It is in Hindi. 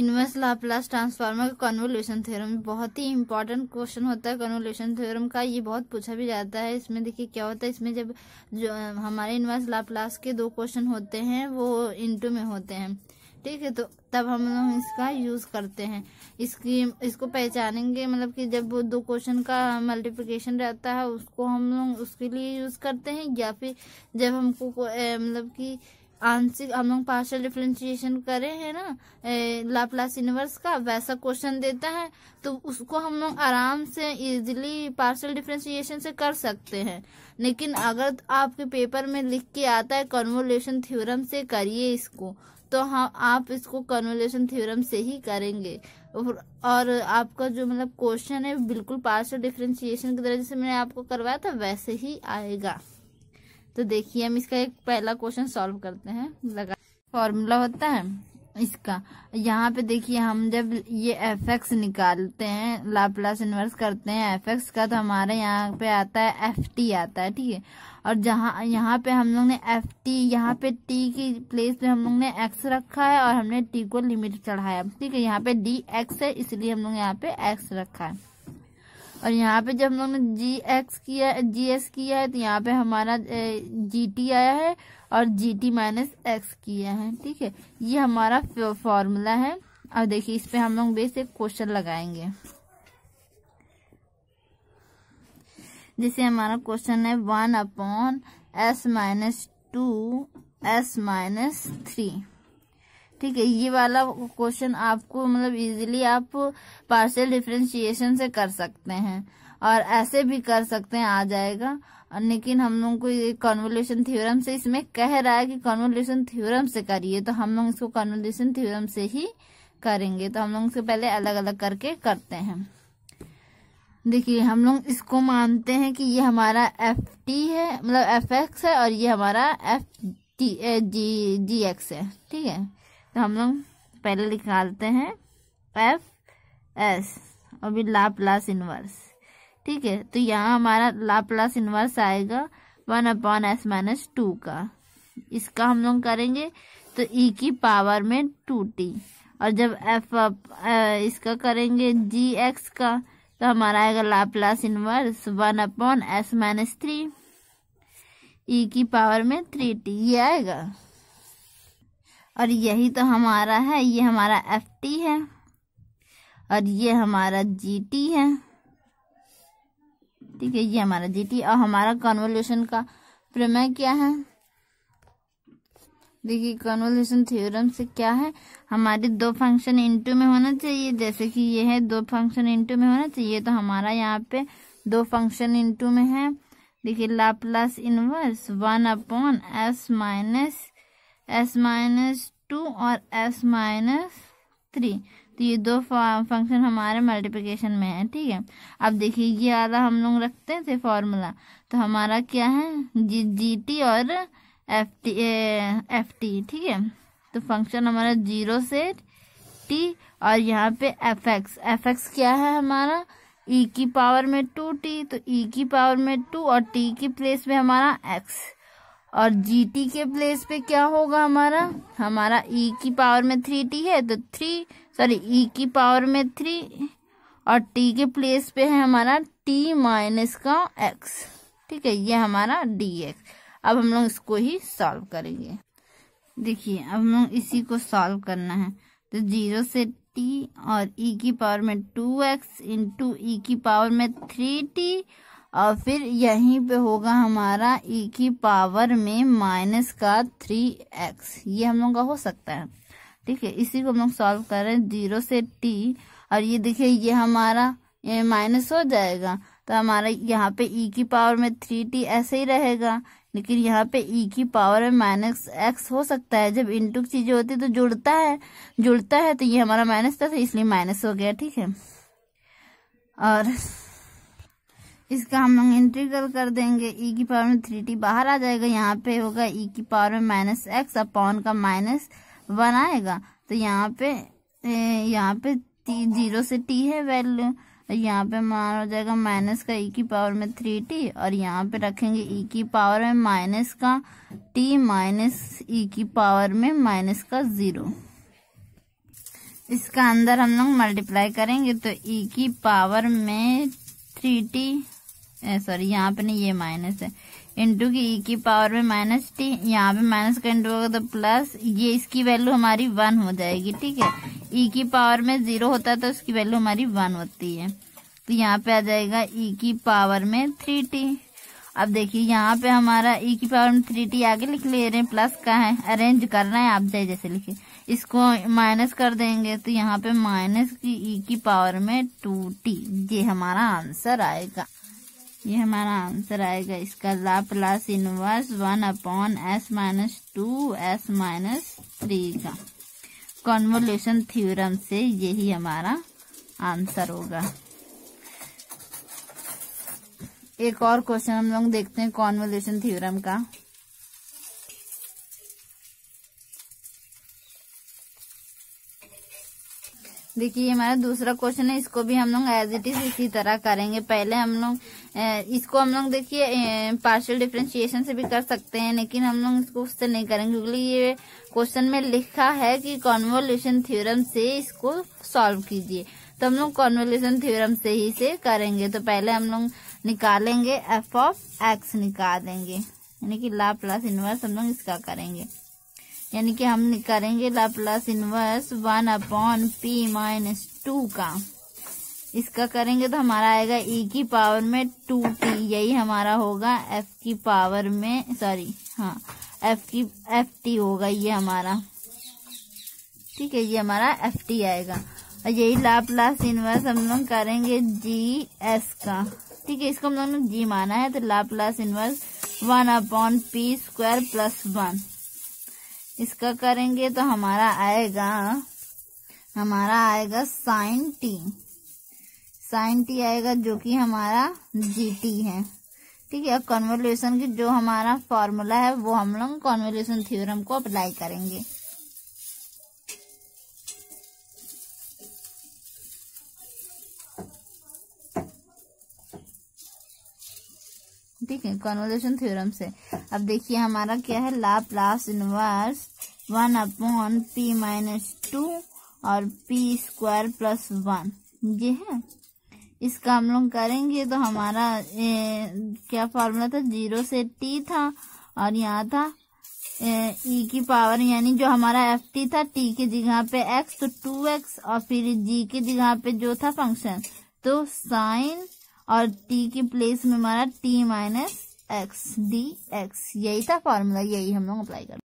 इन्वर्स लाप्लास ट्रांसफार्मर का कन्वोल्यूशन थ्योरम बहुत ही इंपॉर्टेंट क्वेश्चन होता है कन्वोल्यूशन थ्योरम का ये बहुत पूछा भी जाता है इसमें देखिए क्या होता है इसमें जब जो हमारे इन्वर्स लाप्लास के दो क्वेश्चन होते हैं वो इंटू में होते हैं ठीक है तो तब हम लोग इसका यूज करते हैं इसकी इसको पहचानेंगे मतलब कि जब दो क्वेश्चन का मल्टीप्लिकेशन रहता है उसको हम लोग उसके लिए यूज करते हैं या फिर जब हमको मतलब कि आंशिक हम लोग पार्शल डिफ्रेंशिएशन करें है ना लाप्लास इनवर्स का वैसा क्वेश्चन देता है तो उसको हम लोग आराम से इजीली पार्शल डिफ्रेंशिएशन से कर सकते हैं लेकिन अगर आपके पेपर में लिख के आता है कन्वोल्यूशन थ्योरम से करिए इसको तो हम हाँ, आप इसको कन्वोल्यूशन थ्योरम से ही करेंगे और आपका जो मतलब क्वेश्चन है बिल्कुल पार्शल डिफ्रेंशिएशन की तरह जैसे मैंने आपको करवाया था वैसे ही आएगा तो देखिए हम इसका एक पहला क्वेश्चन सॉल्व करते हैं लगा फॉर्मूला होता है इसका यहाँ पे देखिए हम जब ये एफ एक्स निकालते हैं लाप्लास इन्वर्स करते हैं एफ एक्स का तो हमारे यहाँ पे आता है एफ टी आता है ठीक है और जहाँ यहाँ पे हम लोग ने एफ टी यहाँ पे टी की प्लेस पे हम लोग ने एक्स रखा है और हमने टी को लिमिट चढ़ाया ठीक है यहाँ पे डी एक्स है इसलिए हम लोग यहाँ पे एक्स रखा है और यहाँ पे जब हम लोग ने जी एक्स किया जी एस किया है तो यहाँ पे हमारा जी टी आया है और जी टी माइनस एक्स किया है ठीक है ये हमारा फॉर्मूला है और देखिए इस पे हम लोग बेस एक क्वेश्चन लगाएंगे जैसे हमारा क्वेश्चन है one upon S minus two S minus three ठीक है ये वाला क्वेश्चन आपको मतलब इजीली आप पार्शियल डिफ्रेंशिएशन से कर सकते हैं और ऐसे भी कर सकते हैं आ जाएगा लेकिन हम लोग को ये कॉन्वोल्यूशन थ्योरम से इसमें कह रहा है कि कॉन्वोल्यूशन थ्योरम से करिए तो हम लोग इसको कॉन्वोल्यूशन थ्योरम से ही करेंगे तो हम लोग इसको पहले अलग अलग करके करते हैं देखिए हम लोग इसको मानते हैं कि ये हमारा एफ टी है मतलब एफ एक्स है और ये हमारा F T G G X है ठीक है तो हम लोग पहले निकालते हैं एफ एस और भी लाप्लास इनवर्स ठीक है तो यहाँ हमारा लाप्लास इनवर्स आएगा one upon S minus two का इसका हम लोग करेंगे तो ई e की पावर में टू टी और जब एफ अप इसका करेंगे जी एक्स का तो हमारा आएगा Laplace inverse one upon S minus three E की पावर में थ्री टी ये आएगा और यही तो हमारा है ये हमारा एफ टी है और ये हमारा जी टी है ठीक है ये हमारा जी टी और हमारा कन्वोल्यूशन का प्रमेय क्या है देखिए कन्वोल्यूशन थ्योरम से क्या है हमारे दो फंक्शन इनटू में होना चाहिए जैसे कि ये है दो फंक्शन इनटू में होना चाहिए तो हमारा यहाँ पे दो फंक्शन इनटू में है देखिए Laplace inverse one upon S minus S minus two और एस माइनस थ्री तो ये दो फंक्शन हमारे मल्टीप्लिकेशन में है ठीक है अब देखिए ये आधा हम लोग रखते थे फॉर्मूला तो हमारा क्या है जी जी टी और एफ टी एफ टी ठीक है तो फंक्शन हमारा जीरो से टी और यहाँ पे एफ एक्स एफ एक्स क्या है हमारा ई e की पावर में टू टी तो ई e की पावर में टू और टी की प्लेस में हमारा एक्स और जी टी के प्लेस पे क्या होगा हमारा हमारा ई e की पावर में थ्री टी है तो थ्री सॉरी ई की पावर में थ्री और टी के प्लेस पे है हमारा टी माइनस का एक्स ठीक है ये हमारा डी एक्स अब हम लोग इसको ही सॉल्व करेंगे देखिए अब हम लोग इसी को सॉल्व करना है तो जीरो से टी और ई e की पावर में टू एक्स इंटू ई की पावर में थ्री टी और फिर यहीं पे होगा हमारा e की पावर में माइनस का थ्री एक्स ये हम लोग का हो सकता है ठीक है इसी को हम लोग सॉल्व कर रहे हैं जीरो से टी और ये देखिए ये हमारा ये माइनस हो जाएगा तो हमारा यहाँ पे e की पावर में थ्री टी ऐसे ही रहेगा लेकिन यहाँ पे e की पावर में माइनस एक्स हो सकता है जब इंटू चीजें होती है तो जुड़ता है जुड़ता है तो ये हमारा माइनस था तो इसलिए माइनस हो गया ठीक है और इसका हम लोग इंटीग्रल कर देंगे ई e की पावर में थ्री टी बाहर आ जाएगा यहाँ पे होगा ई e की पावर में माइनस एक्स अपॉन का माइनस वन आएगा तो यहाँ पे यहाँ पे जीरो से टी है वैल्यू यहाँ पे मान हो जाएगा माइनस का ई e की पावर में थ्री टी और यहाँ पे रखेंगे ई की पावर में माइनस का टी माइनस ई की पावर में माइनस का जीरो इसका अंदर हम लोग मल्टीप्लाई करेंगे तो ई की पावर में थ्री टी सॉरी यहाँ पे नहीं ये माइनस है इंटू की ई e की पावर में माइनस टी यहाँ पे माइनस का इंटू होगा तो प्लस ये इसकी वैल्यू हमारी वन हो जाएगी ठीक है ई e की पावर में जीरो होता है तो उसकी वैल्यू हमारी वन होती है तो यहाँ पे आ जाएगा ई e की पावर में थ्री टी अब देखिए यहाँ पे हमारा ई की पावर में थ्री टी आगे लिख ले रहे हैं प्लस का है अरेंज करना है आप जाए जैसे लिखे इसको माइनस कर देंगे तो यहाँ पे माइनस की ई की पावर में टू टी ये हमारा आंसर आएगा ये हमारा आंसर आएगा इसका Laplace inverse one upon S minus two S minus three का कॉन्वोल्यूशन थ्योरम से यही हमारा आंसर होगा एक और क्वेश्चन हम लोग देखते हैं कॉन्वोल्यूशन थ्योरम का देखिए हमारा दूसरा क्वेश्चन है इसको भी हम लोग एज इट इज इसी तरह करेंगे पहले हम लोग इसको हम लोग देखिए पार्शियल डिफ्रेंशिएशन से भी कर सकते हैं लेकिन हम लोग इसको उससे नहीं करेंगे क्योंकि ये क्वेश्चन में लिखा है कि कॉन्वोल्यूशन थ्योरम से इसको सॉल्व कीजिए तो हम लोग कॉन्वोल्यूशन थ्योरम से ही से करेंगे तो पहले हम लोग निकालेंगे एफ ऑफ एक्स निकाल देंगे यानी कि ला प्लस इनवर्स हम लोग इसका करेंगे यानी कि हम करेंगे Laplace inverse one upon P minus two का इसका करेंगे तो हमारा आएगा e की पावर में टू टी यही हमारा होगा एफ की पावर में सॉरी हाँ एफ की एफ टी होगा ये हमारा ठीक है ये हमारा एफ टी आएगा और यही लाप्लास इनवर्स हम लोग करेंगे जी एस का ठीक है इसको हम लोग ने जी माना है तो Laplace inverse one upon P square plus one इसका करेंगे तो हमारा आएगा हमारा आएगा साइन टी साइन टी आएगा जो कि हमारा जी टी है ठीक है अब कॉन्वोल्यूशन की जो हमारा फॉर्मूला है वो हम लोग कॉन्वोल्यूशन थ्योरम को अप्लाई करेंगे ठीक है कॉन्वोल्यूशन थ्योरम से अब देखिए हमारा क्या है Laplace inverse one upon P minus two और पी स्क्वायर प्लस वन ये है इसका हम लोग करेंगे तो हमारा ए, क्या फार्मूला था जीरो से टी था और यहाँ था ई e की पावर यानी जो हमारा एफ टी था टी की जगह पे एक्स तो टू एक्स और फिर जी की जगह पे जो था फंक्शन तो साइन और टी की प्लेस में हमारा T minus X D X यही था फॉर्मूला यही हम लोग अप्लाई कर